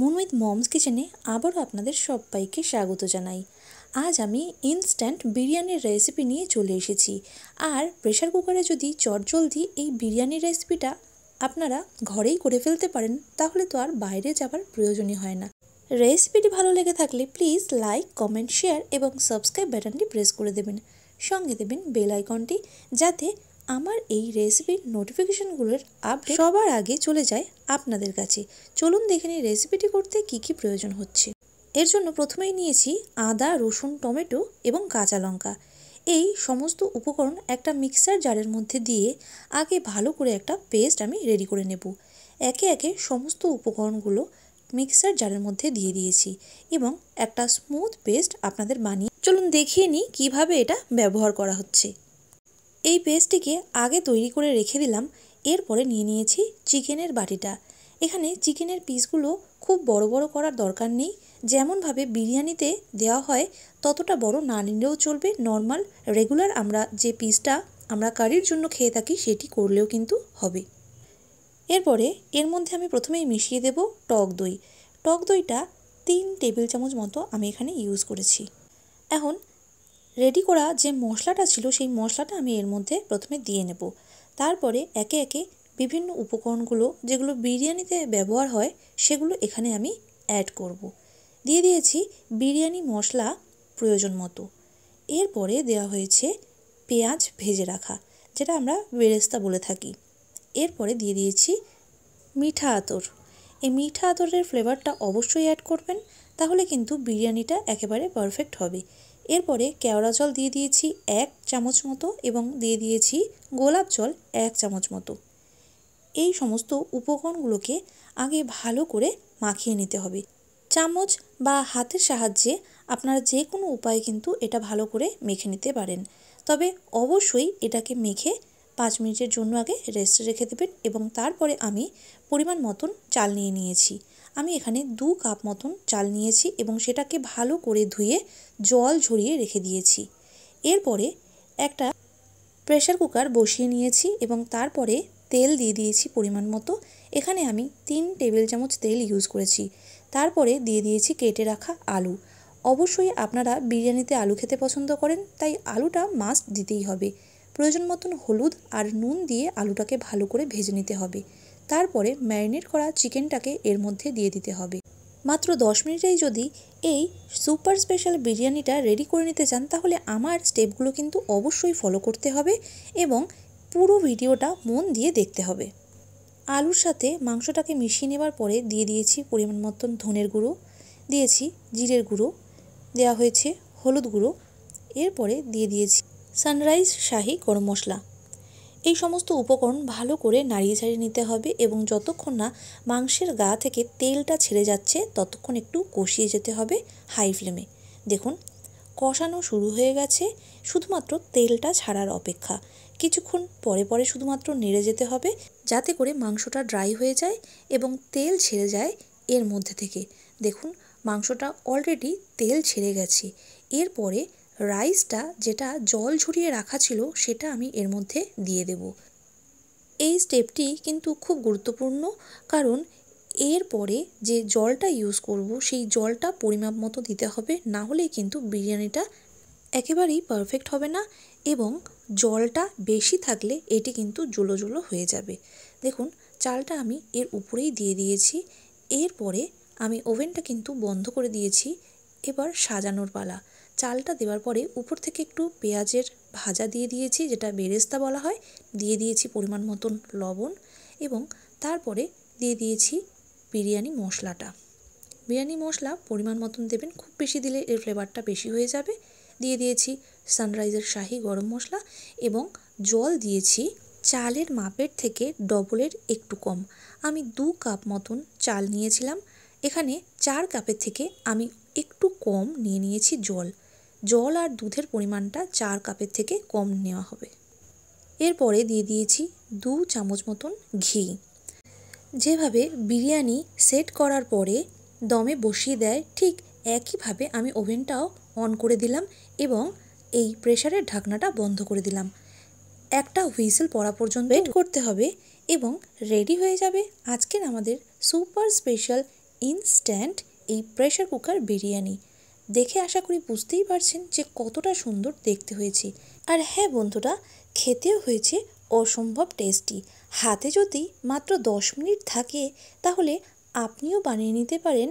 Moon with moms কিচেনে আবারও আপনাদের সবাইকে স্বাগত জানাই আজ আমি ইনস্ট্যান্ট বিরিয়ানির রেসিপি নিয়ে চলে এসেছি আর প্রেশার কুকারে যদি চটজলদি এই বিরিয়ানির রেসিপিটা আপনারা ঘরেই করে ফেলতে পারেন তাহলে তো আর বাইরে যাবার প্রয়োজনই হয় না রেসিপিটি ভালো লেগে থাকলে প্লিজ লাইক কমেন্ট শেয়ার এবং সাবস্ক্রাইব বাটনটি প্রেস করে দেবেন সঙ্গে দেবেন বেল আইকনটি যাতে আমার এই রেসিপির নোটিফিকেশানগুলোর আপডেট সবার আগে চলে যায় আপনাদের কাছে চলুন দেখে নিই রেসিপিটি করতে কি কি প্রয়োজন হচ্ছে এর জন্য প্রথমেই নিয়েছি আদা রসুন টমেটো এবং কাঁচা লঙ্কা এই সমস্ত উপকরণ একটা মিক্সার জারের মধ্যে দিয়ে আগে ভালো করে একটা পেস্ট আমি রেডি করে নেব একে একে সমস্ত উপকরণগুলো মিক্সার জারের মধ্যে দিয়ে দিয়েছি এবং একটা স্মুথ পেস্ট আপনাদের বানিয়ে চলুন দেখিয়ে নিই কীভাবে এটা ব্যবহার করা হচ্ছে এই পেস্টটিকে আগে তৈরি করে রেখে দিলাম এরপরে নিয়ে নিয়েছি চিকেনের বাটিটা এখানে চিকেনের পিসগুলো খুব বড় বড় করার দরকার নেই যেমনভাবে বিরিয়ানিতে দেওয়া হয় ততটা বড় না নিলেও চলবে নর্মাল রেগুলার আমরা যে পিসটা আমরা কারির জন্য খেয়ে থাকি সেটি করলেও কিন্তু হবে এরপরে এর মধ্যে আমি প্রথমেই মিশিয়ে দেব টক দই টক দইটা তিন টেবিল চামচ মতো আমি এখানে ইউজ করেছি এখন রেডি করা যে মশলাটা ছিল সেই মশলাটা আমি এর মধ্যে প্রথমে দিয়ে নেব তারপরে একে একে বিভিন্ন উপকরণগুলো যেগুলো বিরিয়ানিতে ব্যবহার হয় সেগুলো এখানে আমি অ্যাড করব। দিয়ে দিয়েছি বিরিয়ানি মশলা প্রয়োজন মতো এরপরে দেওয়া হয়েছে পেঁয়াজ ভেজে রাখা যেটা আমরা বেরেস্তা বলে থাকি এরপরে দিয়ে দিয়েছি মিঠা আতর এই মিঠা আতরের ফ্লেভারটা অবশ্যই অ্যাড করবেন তাহলে কিন্তু বিরিয়ানিটা একেবারে পারফেক্ট হবে এরপরে কেওড়া জল দিয়ে দিয়েছি এক চামচ মতো এবং দিয়ে দিয়েছি গোলাপ জল এক চামচ মতো এই সমস্ত উপকরণগুলোকে আগে ভালো করে মাখিয়ে নিতে হবে চামচ বা হাতের সাহায্যে আপনারা যে কোনো উপায়ে কিন্তু এটা ভালো করে মেখে নিতে পারেন তবে অবশ্যই এটাকে মেখে পাঁচ মিনিটের জন্য আগে রেস্টে রেখে দেবেন এবং তারপরে আমি পরিমাণ মতন চাল নিয়ে নিয়েছি আমি এখানে দু কাপ মতন চাল নিয়েছি এবং সেটাকে ভালো করে ধুয়ে জল ঝরিয়ে রেখে দিয়েছি এরপরে একটা প্রেশার কুকার বসিয়ে নিয়েছি এবং তারপরে তেল দিয়ে দিয়েছি পরিমাণ মতো এখানে আমি তিন টেবিল চামচ তেল ইউজ করেছি তারপরে দিয়ে দিয়েছি কেটে রাখা আলু অবশ্যই আপনারা বিরিয়ানিতে আলু খেতে পছন্দ করেন তাই আলুটা মাস্ট দিতেই হবে প্রয়োজন মতন হলুদ আর নুন দিয়ে আলুটাকে ভালো করে ভেজে নিতে হবে তারপরে ম্যারিনেট করা চিকেনটাকে এর মধ্যে দিয়ে দিতে হবে মাত্র দশ মিনিটেই যদি এই সুপার স্পেশাল বিরিয়ানিটা রেডি করে নিতে চান তাহলে আমার স্টেপগুলো কিন্তু অবশ্যই ফলো করতে হবে এবং পুরো ভিডিওটা মন দিয়ে দেখতে হবে আলুর সাথে মাংসটাকে মিশিয়ে নেবার পরে দিয়ে দিয়েছি পরিমাণ মতন ধনের গুঁড়ো দিয়েছি জিরের গুঁড়ো দেওয়া হয়েছে হলুদ গুঁড়ো এরপরে দিয়ে দিয়েছি সানরাইজ শাহি গরম মশলা এই সমস্ত উপকরণ ভালো করে নাড়িয়ে ছাড়িয়ে নিতে হবে এবং যতক্ষণ না মাংসের গা থেকে তেলটা ছেড়ে যাচ্ছে ততক্ষণ একটু কষিয়ে যেতে হবে হাই ফ্লেমে দেখুন কষানো শুরু হয়ে গেছে শুধুমাত্র তেলটা ছাড়ার অপেক্ষা কিছুক্ষণ পরে পরে শুধুমাত্র নেড়ে যেতে হবে যাতে করে মাংসটা ড্রাই হয়ে যায় এবং তেল ছেড়ে যায় এর মধ্যে থেকে দেখুন মাংসটা অলরেডি তেল ছেড়ে গেছে এরপরে রাইসটা যেটা জল ঝরিয়ে রাখা ছিল সেটা আমি এর মধ্যে দিয়ে দেব এই স্টেপটি কিন্তু খুব গুরুত্বপূর্ণ কারণ এরপরে যে জলটা ইউজ করব সেই জলটা পরিমাপ মতো দিতে হবে না হলে কিন্তু বিরিয়ানিটা একেবারেই পারফেক্ট হবে না এবং জলটা বেশি থাকলে এটি কিন্তু জুলো জুলো হয়ে যাবে দেখুন চালটা আমি এর উপরেই দিয়ে দিয়েছি এরপরে আমি ওভেনটা কিন্তু বন্ধ করে দিয়েছি এবার সাজানোর পালা চালটা দেওয়ার পরে উপর থেকে একটু পেঁয়াজের ভাজা দিয়ে দিয়েছি যেটা বেরেস্তা বলা হয় দিয়ে দিয়েছি পরিমাণ মতন লবণ এবং তারপরে দিয়ে দিয়েছি বিরিয়ানি মশলাটা বিরিয়ানি মশলা পরিমাণ মতন দেবেন খুব বেশি দিলে এর ফ্লেভারটা বেশি হয়ে যাবে দিয়ে দিয়েছি সানরাইজের শাহি গরম মশলা এবং জল দিয়েছি চালের মাপের থেকে ডবলের একটু কম আমি দু কাপ মতন চাল নিয়েছিলাম এখানে চার কাপের থেকে আমি একটু কম নিয়ে নিয়েছি জল জল আর দুধের পরিমাণটা চার কাপের থেকে কম নেওয়া হবে এরপরে দিয়ে দিয়েছি দু চামচ মতন ঘি যেভাবে বিরিয়ানি সেট করার পরে দমে বসিয়ে দেয় ঠিক একইভাবে আমি ওভেনটাও অন করে দিলাম এবং এই প্রেশারের ঢাকনাটা বন্ধ করে দিলাম একটা হুইসেল পড়া পর্যন্ত ওয়েট করতে হবে এবং রেডি হয়ে যাবে আজকের আমাদের সুপার স্পেশাল ইনস্ট্যান্ট এই প্রেশার কুকার বিরিয়ানি দেখে আশা করি বুঝতেই পারছেন যে কতটা সুন্দর দেখতে হয়েছে আর হ্যাঁ বন্ধুরা খেতেও হয়েছে অসম্ভব টেস্টি হাতে যদি মাত্র দশ মিনিট থাকে তাহলে আপনিও বানিয়ে নিতে পারেন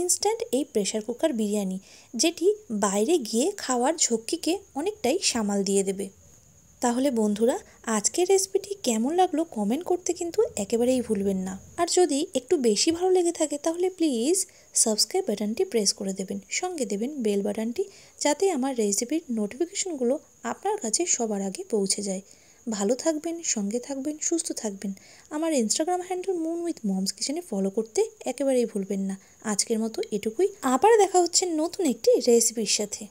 ইনস্ট্যান্ট এই প্রেশার কুকার বিরিয়ানি যেটি বাইরে গিয়ে খাওয়ার ঝক্কিকে অনেকটাই সামাল দিয়ে দেবে তাহলে বন্ধুরা আজকের রেসিপিটি কেমন লাগলো কমেন্ট করতে কিন্তু একেবারেই ভুলবেন না আর যদি একটু বেশি ভালো লেগে থাকে তাহলে প্লিজ সাবস্ক্রাইব বাটনটি প্রেস করে দেবেন সঙ্গে দেবেন বেল বাটনটি যাতে আমার রেসিপির নোটিফিকেশনগুলো আপনার কাছে সবার আগে পৌঁছে যায় ভালো থাকবেন সঙ্গে থাকবেন সুস্থ থাকবেন আমার Instagram handle moon with moms কিচেনে ফলো করতে একেবারেই ভুলবেন না আজকের মতো এটুকুই আবার দেখা হচ্ছে নতুন একটি রেসিপির সাথে